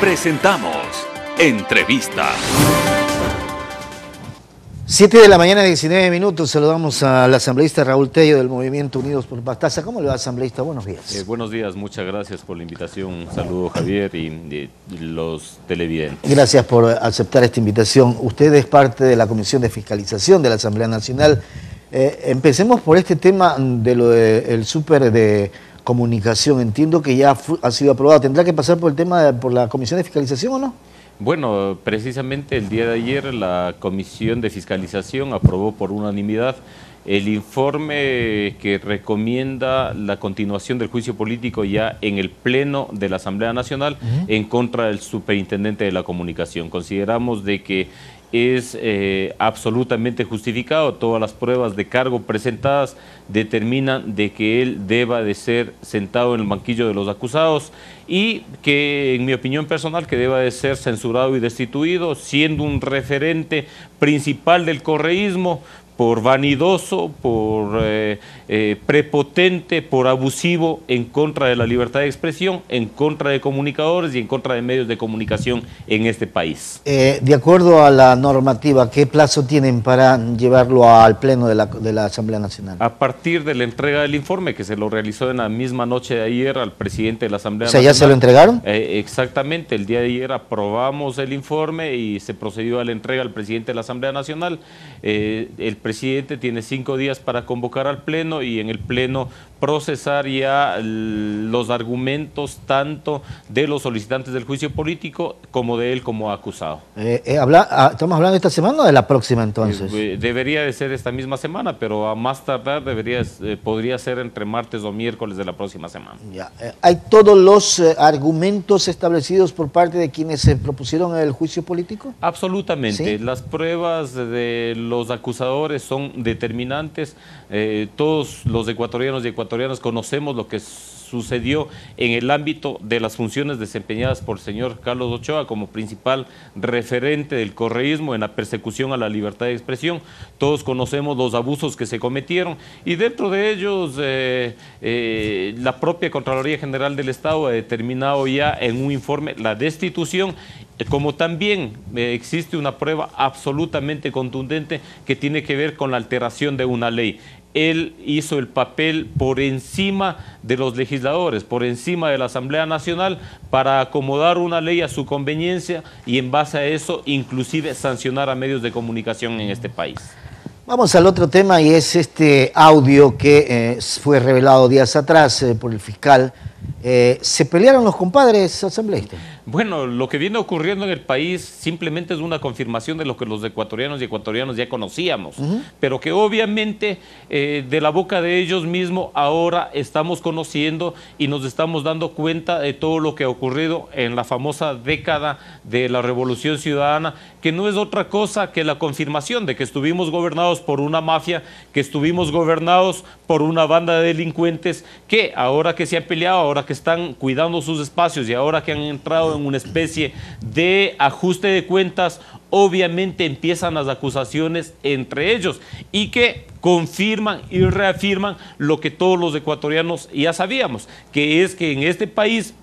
Presentamos Entrevista. Siete de la mañana, 19 minutos. Saludamos al asambleísta Raúl Tello del Movimiento Unidos por Pastaza. ¿Cómo le va, asambleísta? Buenos días. Eh, buenos días, muchas gracias por la invitación. Un saludo, Javier, y, los televidentes. Gracias por aceptar esta invitación. Usted es parte de la Comisión de Fiscalización de la Asamblea Nacional. Eh, empecemos por este tema de lo del súper de comunicación. Entiendo que ya ha sido aprobada. ¿Tendrá que pasar por el tema por la comisión de fiscalización o no? Bueno, precisamente el día de ayer la comisión de fiscalización aprobó por unanimidad el informe que recomienda la continuación del juicio político ya en el Pleno de la Asamblea Nacional en contra del superintendente de la comunicación. Consideramos de que es eh, absolutamente justificado. Todas las pruebas de cargo presentadas determinan de que él deba de ser sentado en el banquillo de los acusados y que, en mi opinión personal, que deba de ser censurado y destituido, siendo un referente principal del correísmo, por vanidoso, por eh, eh, prepotente, por abusivo en contra de la libertad de expresión, en contra de comunicadores y en contra de medios de comunicación en este país. Eh, de acuerdo a la normativa, ¿qué plazo tienen para llevarlo al Pleno de la, Asamblea Nacional? A partir de la entrega del informe que se lo realizó en la misma noche de ayer al presidente de la Asamblea Nacional. o sea, ¿Ya se lo entregaron? exactamente, el día de ayer aprobamos el informe y se procedió a la entrega al presidente de la Asamblea Nacional presidente tiene cinco días para convocar al Pleno y en el Pleno procesar ya los argumentos tanto de los solicitantes del juicio político como de él como acusado. Eh, eh, ah, ¿Estamos hablando esta semana o de la próxima entonces? Eh, debería de ser esta misma semana, pero a más tardar debería, podría ser entre martes o miércoles de la próxima semana. Ya. ¿Hay todos los argumentos establecidos por parte de quienes se propusieron el juicio político? Absolutamente. Las pruebas de los acusadores son determinantes. Eh, todos los ecuatorianos y ecuatorianas conocemos lo que es sucedió en el ámbito de las funciones desempeñadas por el señor Carlos Ochoa como principal referente del correísmo en la persecución a la libertad de expresión. Todos conocemos los abusos que se cometieron y dentro de ellos eh, eh, la propia Contraloría General del Estado ha determinado ya en un informe la destitución como también eh, existe una prueba absolutamente contundente que tiene que ver con la alteración de una ley él hizo el papel por encima de los legisladores, por encima de la Asamblea Nacional, para acomodar una ley a su conveniencia y en base a eso inclusive sancionar a medios de comunicación en este país. Vamos al otro tema y es este audio que eh, fue revelado días atrás eh, por el fiscal. Eh, ¿Se pelearon los compadres asambleístas? Bueno, lo que viene ocurriendo en el país simplemente es una confirmación de lo que los ecuatorianos y ecuatorianos ya conocíamos, pero que obviamente eh, de la boca de ellos mismos ahora estamos conociendo y nos estamos dando cuenta de todo lo que ha ocurrido en la famosa década de la Revolución Ciudadana, que no es otra cosa que la confirmación de que estuvimos gobernados por una mafia, que estuvimos gobernados por una banda de delincuentes que ahora que se han peleado, ahora que están cuidando sus espacios y ahora que han entrado una especie de ajuste de cuentas, obviamente empiezan las acusaciones entre ellos y que confirman y reafirman lo que todos los ecuatorianos ya sabíamos, que es que en este país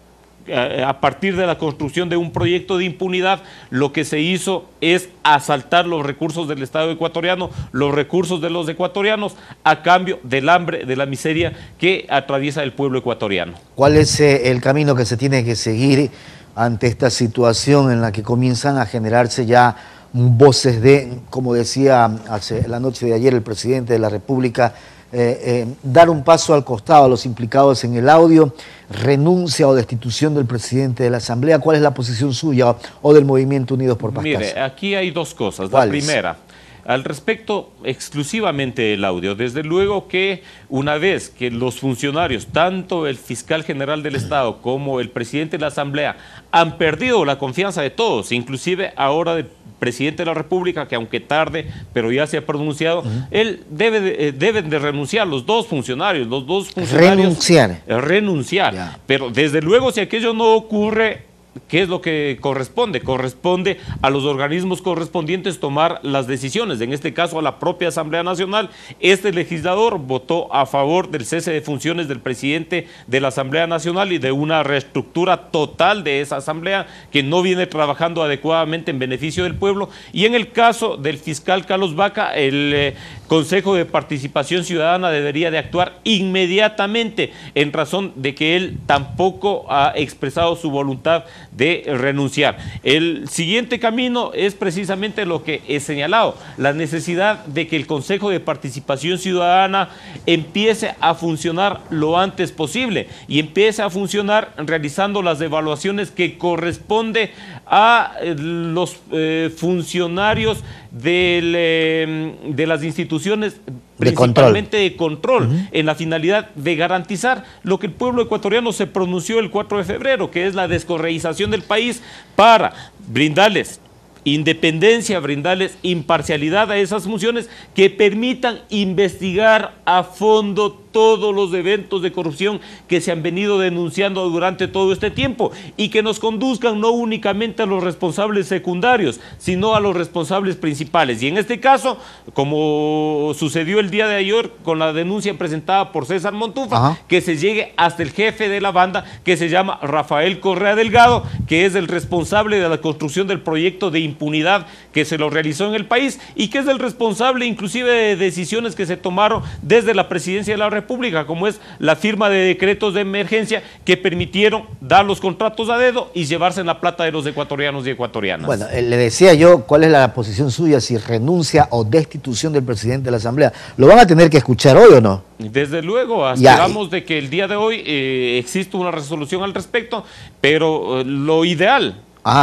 eh, a partir de la construcción de un proyecto de impunidad, lo que se hizo es asaltar los recursos del Estado ecuatoriano, los recursos de los ecuatorianos, a cambio del hambre, de la miseria que atraviesa el pueblo ecuatoriano. ¿Cuál es eh, el camino que se tiene que seguir ante esta situación en la que comienzan a generarse ya voces de, como decía hace la noche de ayer el presidente de la República, eh, eh, dar un paso al costado a los implicados en el audio, renuncia o destitución del presidente de la Asamblea. ¿Cuál es la posición suya o del Movimiento Unidos por Paz? Mire, aquí hay dos cosas. La primera, al respecto, exclusivamente del audio. Desde luego que una vez que los funcionarios, tanto el fiscal general del Estado como el presidente de la Asamblea, han perdido la confianza de todos, inclusive ahora del presidente de la República, que aunque tarde, pero ya se ha pronunciado, él debe eh, deben de renunciar los dos funcionarios, los dos funcionarios. Renunciar. Eh, renunciar. Pero desde luego si aquello no ocurre, ¿Qué es lo que corresponde? Corresponde a los organismos correspondientes tomar las decisiones, en este caso a la propia Asamblea Nacional. Este legislador votó a favor del cese de funciones del presidente de la Asamblea Nacional y de una reestructura total de esa Asamblea que no viene trabajando adecuadamente en beneficio del pueblo. Y en el caso del fiscal Carlos Vaca, el eh, Consejo de Participación Ciudadana debería de actuar inmediatamente en razón de que él tampoco ha expresado su voluntad de renunciar. El siguiente camino es precisamente lo que he señalado, la necesidad de que el Consejo de Participación Ciudadana empiece a funcionar lo antes posible y empiece a funcionar realizando las evaluaciones que corresponde a eh, los eh, funcionarios eh, de las instituciones principalmente de control, en la finalidad de garantizar lo que el pueblo ecuatoriano se pronunció el 4 de febrero, que es la descorreización del país para brindarles independencia, brindarles imparcialidad a esas funciones que permitan investigar a fondo todos los eventos de corrupción que se han venido denunciando durante todo este tiempo y que nos conduzcan no únicamente a los responsables secundarios, sino a los responsables principales. Y en este caso, como sucedió el día de ayer con la denuncia presentada por César Montufa, que se llegue hasta el jefe de la banda, que se llama Rafael Correa Delgado, que es el responsable de la construcción del proyecto de impunidad que se lo realizó en el país y que es el responsable inclusive de decisiones que se tomaron desde la presidencia de la República pública como es la firma de decretos de emergencia que permitieron dar los contratos a dedo y llevarse en la plata de los ecuatorianos y ecuatorianas. Bueno, eh, le decía yo cuál es la posición suya si renuncia o destitución del presidente de la Asamblea. ¿Lo van a tener que escuchar hoy o no? Desde luego, esperamos de que el día de hoy eh, exista una resolución al respecto, pero eh, lo ideal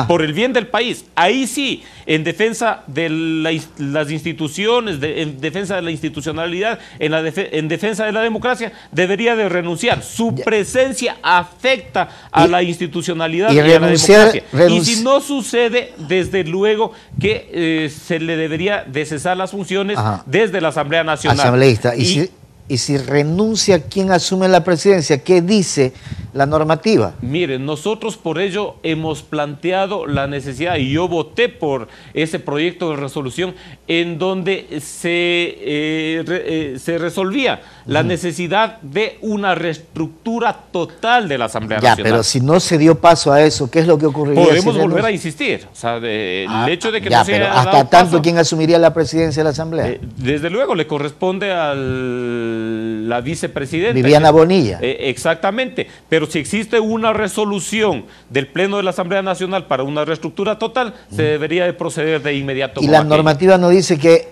por el bien del país. Ahí sí, en defensa de las instituciones, en defensa de la institucionalidad, en, la en defensa de la democracia, debería de renunciar. Su presencia afecta a la institucionalidad y, a la democracia. Y si no sucede, desde luego que eh, se le debería de cesar las funciones desde la Asamblea Nacional. Y si renuncia, quien asume la presidencia? ¿Qué dice la normativa? Miren, nosotros por ello hemos planteado la necesidad, y yo voté por ese proyecto de resolución en donde se, eh, eh, se resolvía la necesidad de una reestructura total de la Asamblea Nacional. Ya, pero si no se dio paso a eso, ¿qué es lo que ocurriría? Podemos volver a insistir. O sea, el ah, hecho de que no se pero hasta tanto, ¿quién asumiría la presidencia de la Asamblea? Eh, desde luego, le corresponde al la vicepresidenta. Viviana eh, Bonilla. Eh, exactamente, pero si existe una resolución del Pleno de la Asamblea Nacional para una reestructura total, se debería de proceder de inmediato. Y la normativa no dice que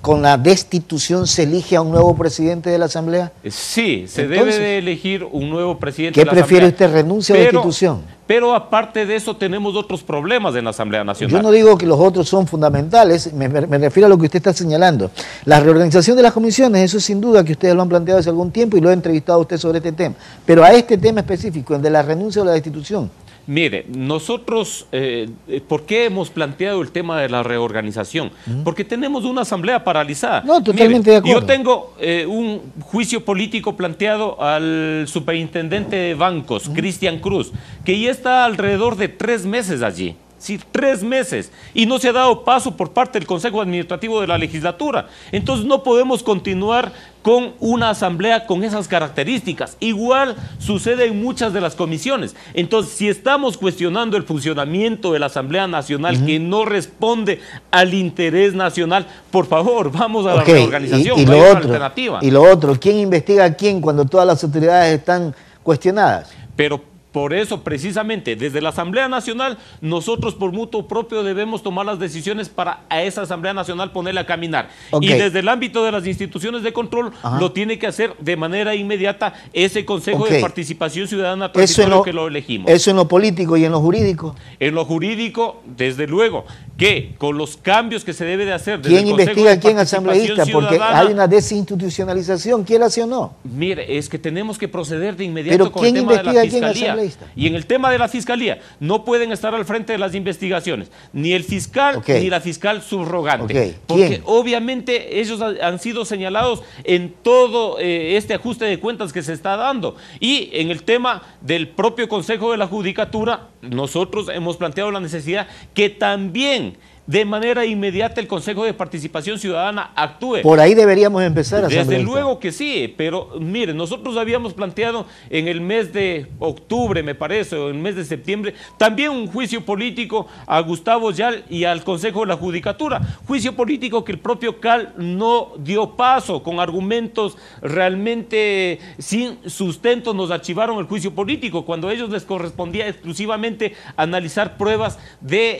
con la destitución se elige a un nuevo presidente de la Asamblea? Eh, sí, se debe de elegir un nuevo presidente. de la prefiere usted, renuncia o destitución? Pero aparte de eso tenemos otros problemas en la Asamblea Nacional. Yo no digo que los otros son fundamentales, me, refiero a lo que usted está señalando. La reorganización de las comisiones, eso es sin duda que ustedes lo han planteado hace algún tiempo y lo he entrevistado a usted sobre este tema. Pero a este tema específico, el de la renuncia o la destitución, Mire, nosotros, eh, eh, ¿por qué hemos planteado el tema de la reorganización? Porque tenemos una asamblea paralizada. No, totalmente de acuerdo. Yo tengo eh, un juicio político planteado al superintendente de bancos, Cristian Cruz, que ya está alrededor de tres meses allí decir, tres meses. Y no se ha dado paso por parte del Consejo Administrativo de la legislatura. Entonces no podemos continuar con una asamblea con esas características. Igual sucede en muchas de las comisiones. Entonces, si estamos cuestionando el funcionamiento de la Asamblea Nacional que no responde al interés nacional, por favor, vamos a la reorganización, y, lo otro, alternativa. Y lo otro, ¿quién investiga a quién cuando todas las autoridades están cuestionadas? Pero por eso, precisamente, desde la Asamblea Nacional, nosotros por mutuo propio debemos tomar las decisiones para a esa Asamblea Nacional ponerla a caminar. Y desde el ámbito de las instituciones de control, lo tiene que hacer de manera inmediata ese Consejo de Participación Ciudadana eso lo, que lo elegimos. Eso en lo político y en lo jurídico. En lo jurídico, desde luego, que con los cambios que se debe de hacer. Desde ¿Quién el investiga quién asambleísta? Porque hay una desinstitucionalización. ¿Quién hace o no? Mire, es que tenemos que proceder de inmediato con el tema de la Fiscalía. Y en el tema de la fiscalía, no pueden estar al frente de las investigaciones, ni el fiscal ni la fiscal subrogante. Porque obviamente ellos han sido señalados en todo eh, este ajuste de cuentas que se está dando. Y en el tema del propio Consejo de la Judicatura, nosotros hemos planteado la necesidad que también de manera inmediata el Consejo de Participación Ciudadana actúe. Por ahí deberíamos empezar. A Desde luego que sí, pero mire, nosotros habíamos planteado en el mes de octubre, me parece, o en el mes de septiembre, también un juicio político a Gustavo Yal y al Consejo de la Judicatura. Juicio político que el propio Cal no dio paso, con argumentos realmente sin sustento nos archivaron el juicio político, cuando a ellos les correspondía exclusivamente analizar pruebas de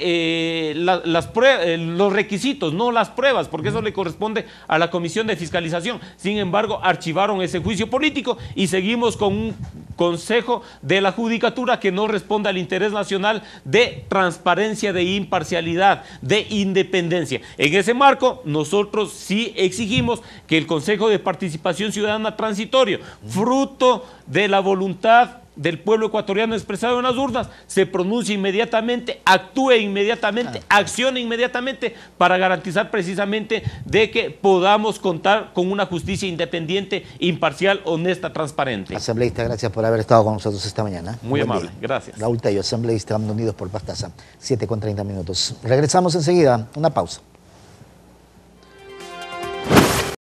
las eh, la, las eh, los requisitos, no las pruebas, porque eso le corresponde a la Comisión de Fiscalización. Sin embargo, archivaron ese juicio político y seguimos con un Consejo de la Judicatura que no responde al interés nacional de transparencia, de imparcialidad, de independencia. En ese marco, nosotros sí exigimos que el Consejo de Participación Ciudadana Transitorio, fruto de la voluntad del pueblo ecuatoriano expresado en las urnas, se pronuncie inmediatamente, actúe inmediatamente, accione inmediatamente para garantizar precisamente de que podamos contar con una justicia independiente, imparcial, honesta, transparente. Asambleísta, gracias por haber estado con nosotros esta mañana. Muy amable, gracias gracias. Ulta y asambleísta Unidos por Pastaza, 7 con 30 minutos. Regresamos enseguida, una pausa.